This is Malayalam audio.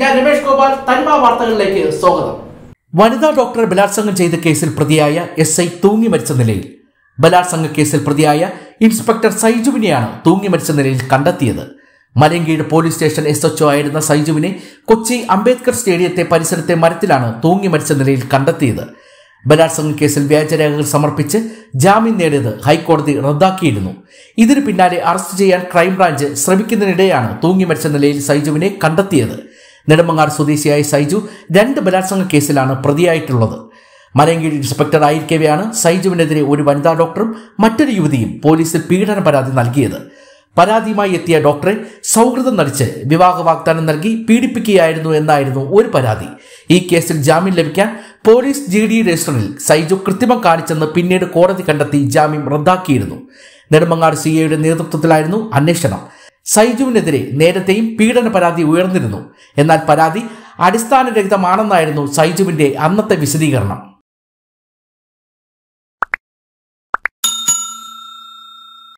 ഞാൻ രമേഷ് ഗോപാൽ തനിമ വാർത്തകളിലേക്ക് സ്വാഗതം വനിതാ ഡോക്ടറെ ബലാത്സംഗം ചെയ്ത കേസിൽ പ്രതിയായ എസ് ഐ തൂങ്ങി മരിച്ച നിലയിൽ ബലാത്സംഗ കേസിൽ പ്രതിയായ ഇൻസ്പെക്ടർ സൈജുവിനെയാണ് തൂങ്ങി മരിച്ച നിലയിൽ കണ്ടെത്തിയത് മലങ്കീട് പോലീസ് സ്റ്റേഷൻ എസ് എച്ച്ഒ ആയിരുന്ന സൈജുവിനെ കൊച്ചി അംബേദ്കർ സ്റ്റേഡിയത്തെ പരിസരത്തെ മരത്തിലാണ് തൂങ്ങി മരിച്ച നിലയിൽ കണ്ടെത്തിയത് ബലാത്സംഗ കേസിൽ വ്യാജരേഖകൾ സമർപ്പിച്ച് ജാമ്യം നേടിയത് ഹൈക്കോടതി റദ്ദാക്കിയിരുന്നു ഇതിനു പിന്നാലെ അറസ്റ്റ് ചെയ്യാൻ ക്രൈംബ്രാഞ്ച് ശ്രമിക്കുന്നതിനിടെയാണ് തൂങ്ങി മരിച്ച നിലയിൽ സൈജുവിനെ കണ്ടെത്തിയത് നെടുമങ്ങാട് സ്വദേശിയായ സൈജു രണ്ട് ബലാത്സംഗ കേസിലാണ് പ്രതിയായിട്ടുള്ളത് മലയങ്കീഴ് ഇൻസ്പെക്ടർ ആയിരിക്കവെയാണ് സൈജുവിനെതിരെ ഒരു വനിതാ ഡോക്ടറും മറ്റൊരു യുവതിയും പോലീസിൽ പീഡന പരാതി നൽകിയത് പരാതിയുമായി എത്തിയ ഡോക്ടറെ സൗഹൃദം നടിച്ച് വിവാഹ വാഗ്ദാനം നൽകി പീഡിപ്പിക്കുകയായിരുന്നു എന്നായിരുന്നു ഒരു പരാതി ഈ കേസിൽ ജാമ്യം ലഭിക്കാൻ പോലീസ് ജി ഡി രജിസ്റ്ററിൽ സൈജു കൃത്രിമം കാണിച്ചെന്ന് പിന്നീട് കോടതി കണ്ടെത്തി ജാമ്യം റദ്ദാക്കിയിരുന്നു നെടുമങ്ങാട് സി എയുടെ നേതൃത്വത്തിലായിരുന്നു അന്വേഷണം സൈജുവിനെതിരെ നേരത്തെയും പീഡന പരാതി ഉയർന്നിരുന്നു എന്നാൽ പരാതി അടിസ്ഥാനരഹിതമാണെന്നായിരുന്നു സൈജുവിന്റെ അന്നത്തെ വിശദീകരണം